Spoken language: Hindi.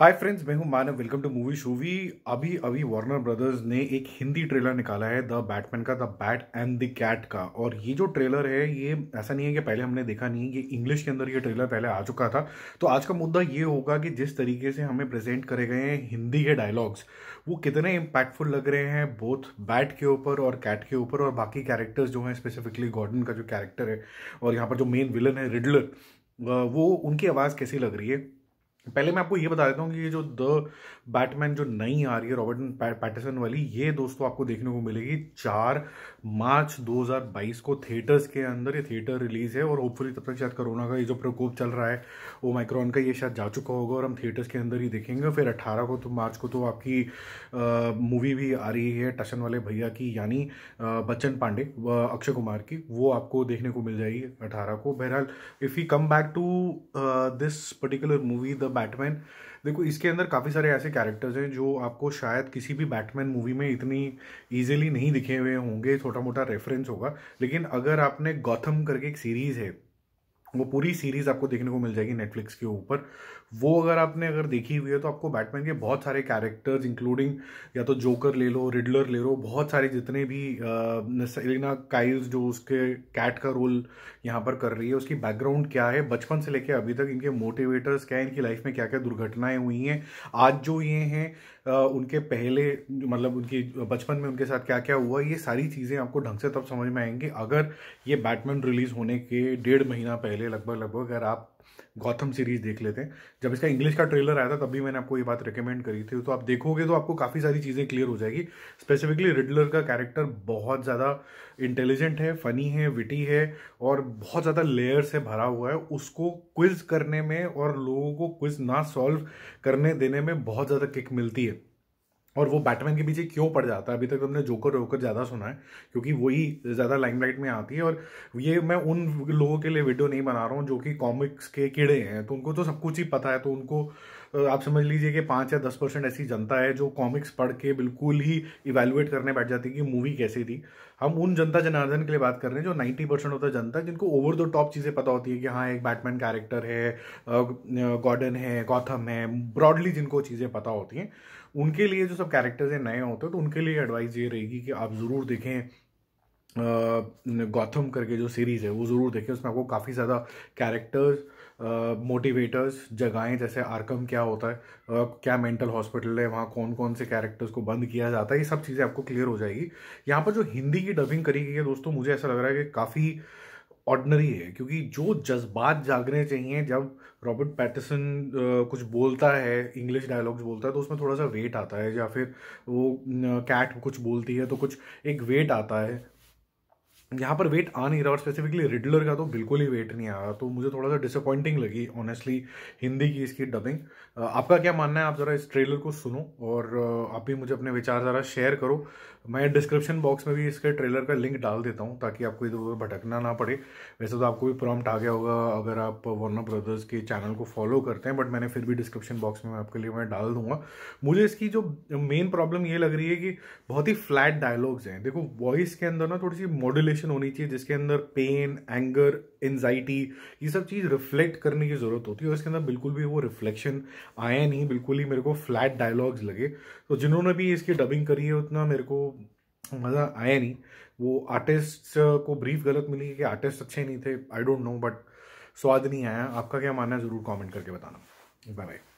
हाय फ्रेंड्स मैं हूं Manav welcome to movie shovie अभी अभी वार्नर ब्रदर्स ने एक हिंदी ट्रेलर निकाला है द बैटमैन का the bat and the cat का और ये जो ट्रेलर है ये ऐसा नहीं है कि पहले हमने देखा नहीं ये इंग्लिश के अंदर ये ट्रेलर पहले आ चुका था तो आज का मुद्दा ये होगा कि जिस तरीके से हमें प्रेजेंट करे गए हैं हिंदी के डायलॉग्स वो कितने इम्पैक्टफुल लग रहे हैं बोथ बैट के ऊपर और कैट के ऊपर और बाकी कैरेक्टर्स जो हैं स्पेसिफिकली गॉर्डन का जो कैरेक्टर है और यहाँ पर जो मेन विलन है रिडलर वो उनकी आवाज़ कैसी लग रही है पहले मैं आपको ये बता देता हूँ कि ये जो द बैटमैन जो नई आ रही है रॉबर्ट पैटरसन वाली ये दोस्तों आपको देखने को मिलेगी चार मार्च 2022 को थिएटर्स के अंदर ये थिएटर रिलीज है और होपफुली तब तक शायद कोरोना का ये जो प्रकोप चल रहा है वो माइक्रॉन का ये शायद जा चुका होगा और हम थिएटर्स के अंदर ही देखेंगे फिर अट्ठारह को तो मार्च को तो आपकी मूवी भी आ रही है टशन वाले भैया की यानी बच्चन पांडे अक्षय कुमार की वो आपको देखने को मिल जाएगी अठारह को बहरहाल if you come back to this particular movie the Batman देखो इसके अंदर काफ़ी सारे ऐसे कैरेक्टर्स हैं जो आपको शायद किसी भी बैटमैन मूवी में इतनी ईजिली नहीं दिखे हुए होंगे छोटा मोटा रेफरेंस होगा लेकिन अगर आपने गौथम करके एक सीरीज़ है वो पूरी सीरीज आपको देखने को मिल जाएगी नेटफ्लिक्स के ऊपर वो अगर आपने अगर देखी हुई है तो आपको बैटमैन के बहुत सारे कैरेक्टर्स इंक्लूडिंग या तो जोकर ले लो रिडलर ले लो बहुत सारे जितने भी सेलिना काइल्स जो उसके कैट का रोल यहाँ पर कर रही है उसकी बैकग्राउंड क्या है बचपन से लेकर अभी तक इनके मोटिवेटर्स क्या है इनकी लाइफ में क्या क्या दुर्घटनाएं हुई हैं आज जो ये हैं उनके पहले मतलब उनकी बचपन में उनके साथ क्या क्या हुआ ये सारी चीज़ें आपको ढंग से तब समझ में आएंगी अगर ये बैटमैन रिलीज़ होने के डेढ़ महीना पहले पहले लगभग लगभग अगर आप गौतम सीरीज़ देख लेते हैं जब इसका इंग्लिश का ट्रेलर आया था तब भी मैंने आपको ये बात रिकमेंड करी थी तो आप देखोगे तो आपको काफ़ी सारी चीज़ें क्लियर हो जाएगी स्पेसिफिकली रिडलर का कैरेक्टर बहुत ज़्यादा इंटेलिजेंट है फ़नी है विटी है और बहुत ज़्यादा लेयर से भरा हुआ है उसको क्विज करने में और लोगों को क्विज ना सॉल्व करने देने में बहुत ज़्यादा किक मिलती है और वो बैटमैन के पीछे क्यों पड़ जाता है अभी तक हमने जोकर वोकर ज़्यादा सुना है क्योंकि वही ज़्यादा लाइमलाइट में आती है और ये मैं उन लोगों के लिए वीडियो नहीं बना रहा हूँ जो कि कॉमिक्स के कीड़े हैं तो उनको तो सब कुछ ही पता है तो उनको आप समझ लीजिए कि पाँच या दस परसेंट ऐसी जनता है जो कॉमिक्स पढ़ के बिल्कुल ही इवेलुएट करने बैठ जाती है कि मूवी कैसी थी हम उन जनता जनार्दन के लिए बात कर रहे हैं जो नाइन्टी परसेंट होता है जनता जिनको ओवर द टॉप चीज़ें पता होती है कि हाँ एक बैटमैन कैरेक्टर है गॉर्डन है गौथम है ब्रॉडली जिनको चीज़ें पता होती हैं उनके लिए जो सब कैरेक्टर्स हैं नए होते हैं तो उनके लिए एडवाइस ये रहेगी कि आप ज़रूर देखें गौथम करके जो सीरीज़ है वो ज़रूर देखें उसमें आपको काफ़ी ज़्यादा कैरेक्टर्स मोटिवेटर्स जगहें जैसे आर्कम क्या होता है uh, क्या मेंटल हॉस्पिटल है वहाँ कौन कौन से कैरेक्टर्स को बंद किया जाता है ये सब चीज़ें आपको क्लियर हो जाएगी यहाँ पर जो हिंदी की डबिंग करी गई है दोस्तों मुझे ऐसा लग रहा है कि काफ़ी ऑर्डनरी है क्योंकि जो जज्बात जागने चाहिए जब रॉबर्ट पैटरसन कुछ बोलता है इंग्लिश डायलॉग्स बोलता है तो उसमें थोड़ा सा वेट आता है या फिर वो कैट कुछ बोलती है तो कुछ एक वेट आता है यहाँ पर वेट आ नहीं रहा और स्पेसिफिकली रिडलर का तो बिल्कुल ही वेट नहीं आ रहा तो मुझे थोड़ा सा डिसअपॉइंटिंग लगी ऑनेस्टली हिंदी की इसकी डबिंग आपका क्या मानना है आप ज़रा इस ट्रेलर को सुनो और आप भी मुझे अपने विचार ज़रा शेयर करो मैं डिस्क्रिप्शन बॉक्स में भी इसके ट्रेलर का लिंक डाल देता हूँ ताकि आपको इधर उधर भटकना ना पड़े वैसे तो आपको भी प्रॉम्प्ट आ गया होगा अगर आप वर्ना ब्रदर्स के चैनल को फॉलो करते हैं बट मैंने फिर भी डिस्क्रिप्शन बॉक्स में आपके लिए मैं डाल दूंगा मुझे इसकी जो मेन प्रॉब्लम ये लग रही है कि बहुत ही फ्लैट डायलॉग्स हैं देखो वॉइस के अंदर ना थोड़ी सी मॉड्यूलेशन सिचुएशन होनी चाहिए जिसके अंदर पेन एंगर एनजाइटी ये सब चीज़ रिफ्लेक्ट करने की ज़रूरत होती है और इसके अंदर बिल्कुल भी वो रिफ्लेक्शन आया नहीं बिल्कुल ही मेरे को फ्लैट डायलॉग्स लगे तो जिन्होंने भी इसकी डबिंग करी है उतना मेरे को मज़ा आया नहीं वो आर्टिस्ट को ब्रीफ गलत मिली कि आर्टिस्ट अच्छे नहीं थे आई डोंट नो बट स्वाद नहीं आया आपका क्या मानना है ज़रूर कॉमेंट करके बताना बाय बाय